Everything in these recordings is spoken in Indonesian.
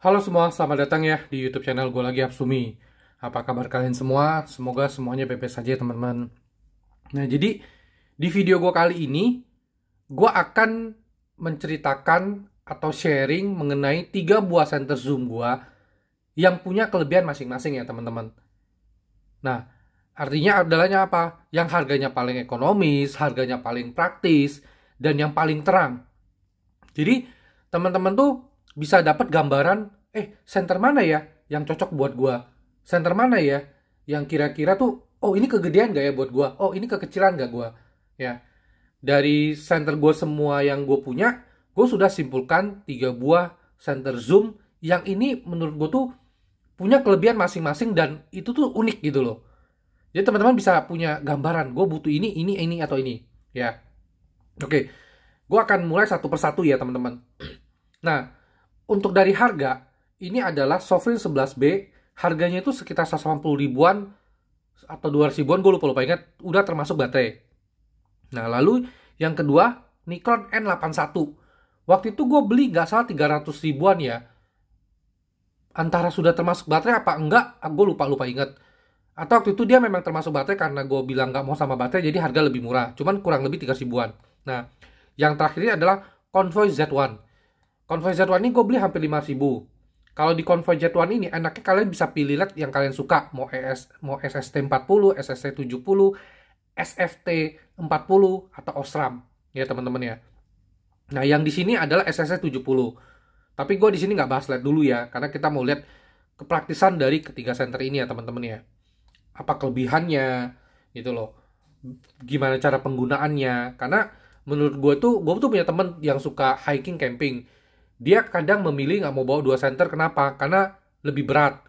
Halo semua, selamat datang ya di YouTube channel gue lagi Absumi. Apa kabar kalian semua? Semoga semuanya bebas saja teman-teman. Nah jadi di video gue kali ini gue akan menceritakan atau sharing mengenai tiga buah center zoom gue yang punya kelebihan masing-masing ya teman-teman. Nah artinya adalahnya apa? Yang harganya paling ekonomis, harganya paling praktis, dan yang paling terang. Jadi teman-teman tuh bisa dapat gambaran eh center mana ya yang cocok buat gua center mana ya yang kira-kira tuh oh ini kegedean gak ya buat gua oh ini kekecilan gak gua ya dari center gue semua yang gue punya gue sudah simpulkan tiga buah center zoom yang ini menurut gue tuh punya kelebihan masing-masing dan itu tuh unik gitu loh jadi teman-teman bisa punya gambaran gue butuh ini ini ini atau ini ya oke gue akan mulai satu persatu ya teman-teman nah untuk dari harga, ini adalah Sovereign 11B, harganya itu sekitar 180 ribuan atau 200 ribuan, gue lupa-lupa ingat, udah termasuk baterai. Nah, lalu yang kedua, Nikon N81. Waktu itu gue beli nggak salah 300 ribuan ya. Antara sudah termasuk baterai apa enggak, gue lupa-lupa ingat. Atau waktu itu dia memang termasuk baterai karena gue bilang nggak mau sama baterai, jadi harga lebih murah. Cuman kurang lebih 300 ribuan. Nah, yang terakhir ini adalah Convoy Z1 Convoy Z1 ini gue beli hampir ribu. Kalau di Convoy Z1 ini, enaknya kalian bisa pilih LED yang kalian suka. Mau ES, mau SST40, SST70, SFT40, atau Osram. Ya teman-teman ya. Nah yang di sini adalah SST70. Tapi gue di sini nggak bahas LED dulu ya, karena kita mau lihat kepraktisan dari ketiga center ini ya teman-teman ya. Apa kelebihannya gitu loh. Gimana cara penggunaannya. Karena menurut gue tuh, gue tuh punya temen yang suka hiking, camping dia kadang memilih nggak mau bawa dua center kenapa karena lebih berat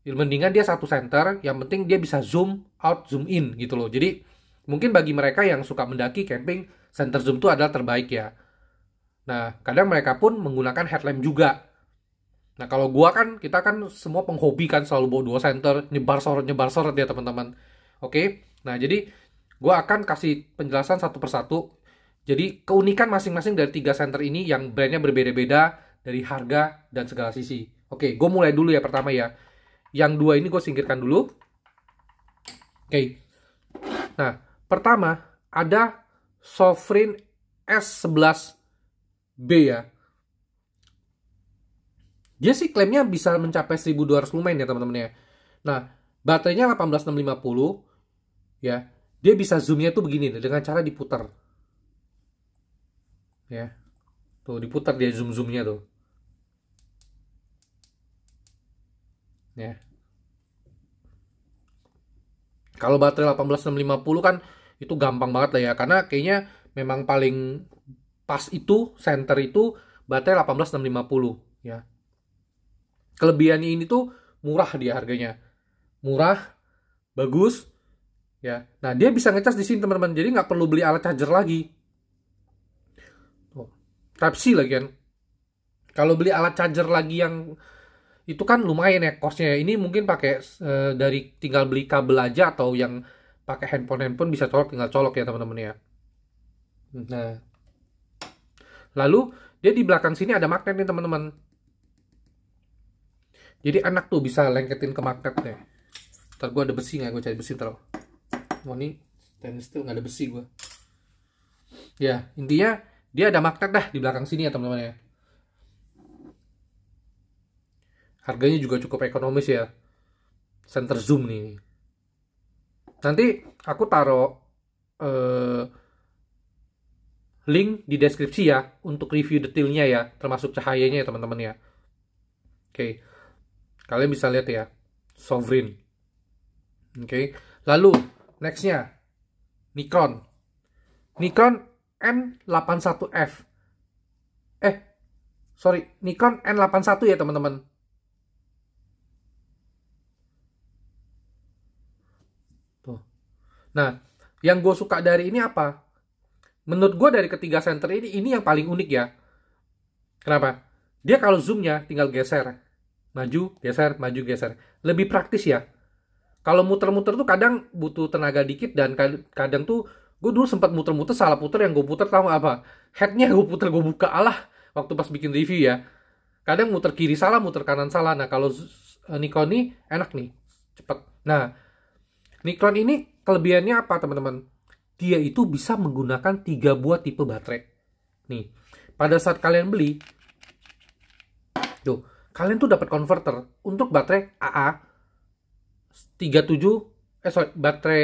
ya, mendingan dia satu center yang penting dia bisa zoom out zoom in gitu loh jadi mungkin bagi mereka yang suka mendaki camping center zoom itu adalah terbaik ya nah kadang mereka pun menggunakan headlamp juga nah kalau gua kan kita kan semua penghobi kan selalu bawa dua center nyebar sorot nyebar sorot ya teman-teman oke nah jadi gua akan kasih penjelasan satu persatu jadi keunikan masing-masing dari tiga center ini yang brandnya berbeda-beda dari harga dan segala sisi. Oke, gue mulai dulu ya pertama ya. Yang dua ini gue singkirkan dulu. Oke. Nah, pertama ada Sovereign S11B ya. Dia sih klaimnya bisa mencapai 1200 lumen ya teman-teman ya. Nah, baterainya 18650 ya. Dia bisa zoomnya tuh begini dengan cara diputar ya tuh diputar dia zoom zoomnya tuh ya kalau baterai 18650 kan itu gampang banget lah ya karena kayaknya memang paling pas itu center itu baterai 18650 ya kelebihannya ini tuh murah dia harganya murah bagus ya nah dia bisa ngecas di sini teman-teman jadi nggak perlu beli alat charger lagi Type C lagi kan. Kalau beli alat charger lagi yang itu kan lumayan ya costnya. Ya. Ini mungkin pakai e, dari tinggal beli kabel aja atau yang pakai handphone handphone bisa colok tinggal colok ya teman-teman ya. Nah, lalu dia di belakang sini ada magnet nih teman-teman. Jadi anak tuh bisa lengketin ke magnetnya. Ntar gue ada besi nggak? Gue cari besi terus. Mau nih stainless steel nggak ada besi gue. Ya intinya dia ada magnet dah di belakang sini ya teman-teman ya. Harganya juga cukup ekonomis ya. Center zoom nih. Nanti aku taruh eh, link di deskripsi ya untuk review detailnya ya, termasuk cahayanya ya teman-teman ya. Oke. Kalian bisa lihat ya. Sovereign. Oke. Lalu nextnya Nikon. Nikon N81F. Eh, sorry, Nikon N81 ya teman-teman. Tuh. Nah, yang gue suka dari ini apa? Menurut gue dari ketiga senter ini, ini yang paling unik ya. Kenapa? Dia kalau zoomnya tinggal geser. Maju, geser, maju, geser. Lebih praktis ya. Kalau muter-muter tuh kadang butuh tenaga dikit dan kadang tuh gue dulu sempat muter-muter salah puter yang gue puter tahu apa headnya gue puter gue buka alah waktu pas bikin review ya kadang muter kiri salah muter kanan salah nah kalau eh, Nikon ini enak nih cepet nah Nikon ini kelebihannya apa teman-teman dia itu bisa menggunakan tiga buah tipe baterai nih pada saat kalian beli tuh kalian tuh dapat converter untuk baterai AA 37 eh sorry baterai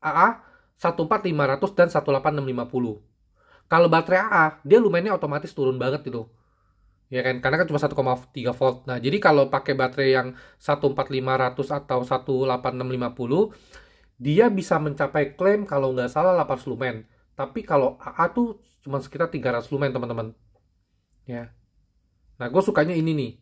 AA 14500 dan 18650. Kalau baterai AA, dia lumennya otomatis turun banget gitu. Ya kan, karena kan cuma 1,3 volt. Nah, jadi kalau pakai baterai yang 14500 atau 18650, dia bisa mencapai klaim kalau nggak salah 800 lumen. Tapi kalau AA tuh cuma sekitar 300 lumen, teman-teman. Ya. Nah, gue sukanya ini nih.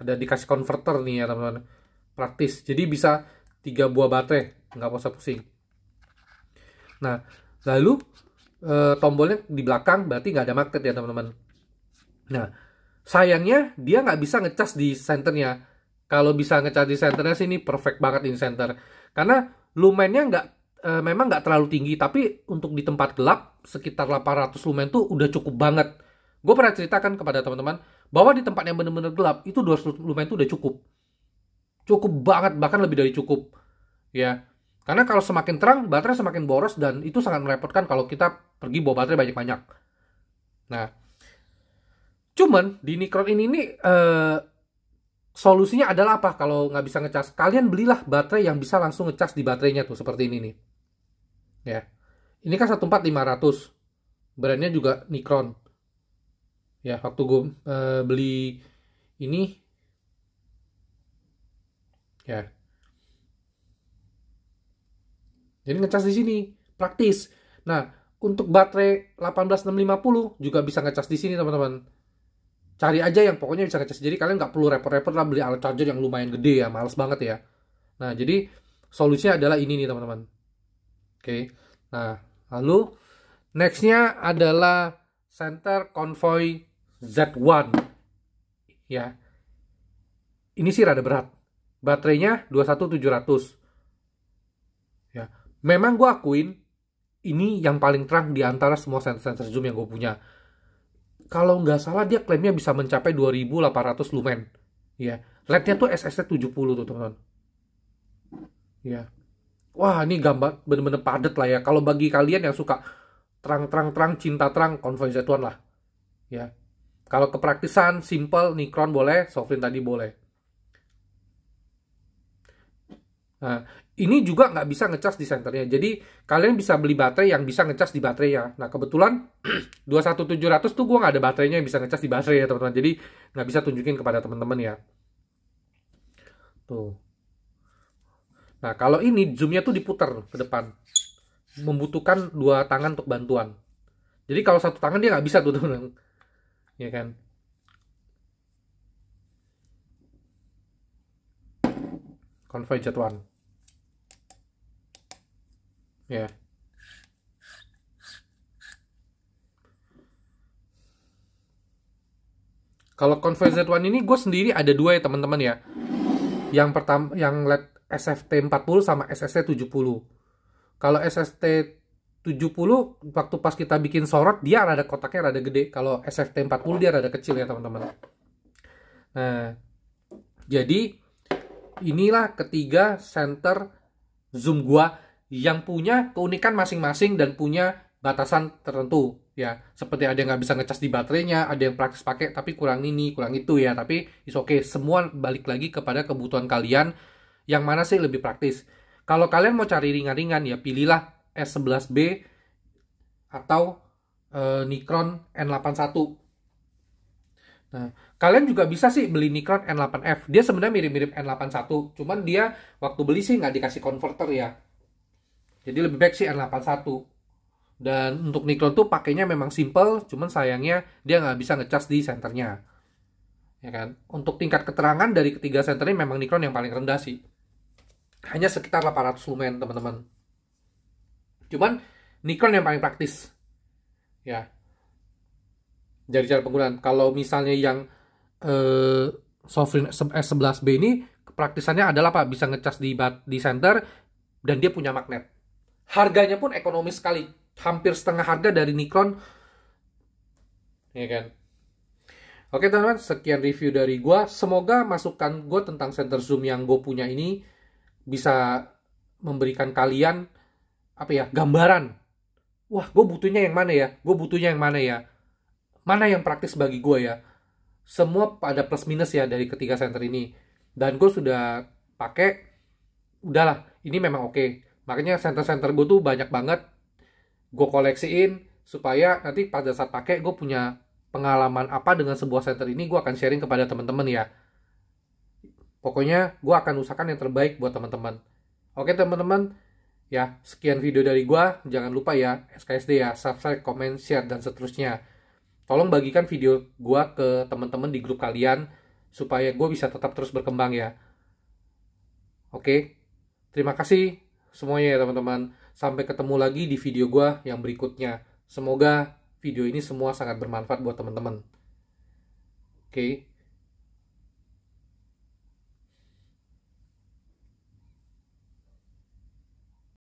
Ada dikasih converter nih ya, teman-teman. Praktis. Jadi bisa tiga buah baterai, nggak usah pusing. Nah, lalu e, tombolnya di belakang berarti nggak ada magnet ya teman-teman. Nah, sayangnya dia nggak bisa ngecas di senternya. Kalau bisa ngecas di senternya sih ini perfect banget in center. Karena lumennya nggak e, memang nggak terlalu tinggi, tapi untuk di tempat gelap sekitar 800 lumen tuh udah cukup banget. Gue pernah ceritakan kepada teman-teman bahwa di tempat yang bener-bener gelap itu 200 lumen tuh udah cukup. Cukup banget, bahkan lebih dari cukup. Ya, karena kalau semakin terang, baterai semakin boros dan itu sangat merepotkan kalau kita pergi bawa baterai banyak-banyak. Nah, cuman di Nikron ini ini eh, solusinya adalah apa? Kalau nggak bisa ngecas, kalian belilah baterai yang bisa langsung ngecas di baterainya tuh seperti ini nih. Ya, ini kan 14500, brandnya juga Nikron. Ya, waktu gue eh, beli ini, ya Jadi ngecas di sini, praktis. Nah, untuk baterai 18650 juga bisa ngecas di sini teman-teman. Cari aja yang pokoknya bisa ngecas. Jadi kalian nggak perlu repot-repot lah beli alat charger yang lumayan gede ya, males banget ya. Nah, jadi solusinya adalah ini nih teman-teman. Oke. Nah, lalu nextnya adalah center convoy Z1. Ya. Ini sih rada berat. Baterainya 21700. Ya memang gue akuin ini yang paling terang di antara semua sensor zoom yang gue punya. Kalau nggak salah dia klaimnya bisa mencapai 2800 lumen. Ya, led tuh SST 70 tuh teman-teman. Ya. Wah, ini gambar bener-bener padat lah ya. Kalau bagi kalian yang suka terang-terang-terang, cinta terang, konvensi Tuhan lah. Ya. Kalau kepraktisan, simple, Nikron boleh, Sovereign tadi boleh. Nah, ini juga nggak bisa ngecas di senternya. Jadi kalian bisa beli baterai yang bisa ngecas di baterai ya. Nah kebetulan 21700 tuh gue nggak ada baterainya yang bisa ngecas di baterai ya teman-teman. Jadi nggak bisa tunjukin kepada teman-teman ya. Tuh. Nah kalau ini zoomnya tuh diputar ke depan. Membutuhkan dua tangan untuk bantuan. Jadi kalau satu tangan dia nggak bisa tuh teman-teman. Ya kan? Convergent one. Ya. Kalau Convoy Z1 ini gue sendiri ada dua ya teman-teman ya. Yang pertama yang LED SFT 40 sama SST 70. Kalau SST 70 waktu pas kita bikin sorot dia rada kotaknya rada gede. Kalau SFT 40 dia rada kecil ya teman-teman. Nah, jadi inilah ketiga center zoom gua yang punya keunikan masing-masing dan punya batasan tertentu ya seperti ada yang nggak bisa ngecas di baterainya ada yang praktis pakai tapi kurang ini kurang itu ya tapi is oke okay. semua balik lagi kepada kebutuhan kalian yang mana sih lebih praktis kalau kalian mau cari ringan-ringan ya pilihlah S11B atau e, Nikron N81 nah kalian juga bisa sih beli Nikron N8F dia sebenarnya mirip-mirip N81 cuman dia waktu beli sih nggak dikasih converter ya jadi lebih baik sih R81. Dan untuk Nikon tuh pakainya memang simple, cuman sayangnya dia nggak bisa ngecas di senternya. Ya kan? Untuk tingkat keterangan dari ketiga senternya memang Nikon yang paling rendah sih. Hanya sekitar 800 lumen, teman-teman. Cuman Nikon yang paling praktis. Ya. Jadi cara penggunaan. Kalau misalnya yang eh, Sovereign eh, S11B ini praktisannya adalah apa? Bisa ngecas di di center dan dia punya magnet harganya pun ekonomis sekali hampir setengah harga dari Nikon ya kan Oke teman-teman, sekian review dari gue. Semoga masukan gue tentang center zoom yang gue punya ini bisa memberikan kalian apa ya gambaran. Wah, gue butuhnya yang mana ya? Gue butuhnya yang mana ya? Mana yang praktis bagi gue ya? Semua pada plus minus ya dari ketiga center ini. Dan gue sudah pakai, udahlah, ini memang oke. Okay makanya center-center gue tuh banyak banget gue koleksiin supaya nanti pada saat pakai gue punya pengalaman apa dengan sebuah center ini gue akan sharing kepada teman-teman ya pokoknya gue akan usahakan yang terbaik buat teman-teman oke teman-teman ya sekian video dari gue jangan lupa ya SKSD ya subscribe comment share dan seterusnya tolong bagikan video gue ke teman-teman di grup kalian supaya gue bisa tetap terus berkembang ya oke terima kasih semuanya ya teman-teman. Sampai ketemu lagi di video gue yang berikutnya. Semoga video ini semua sangat bermanfaat buat teman-teman. Oke. Okay.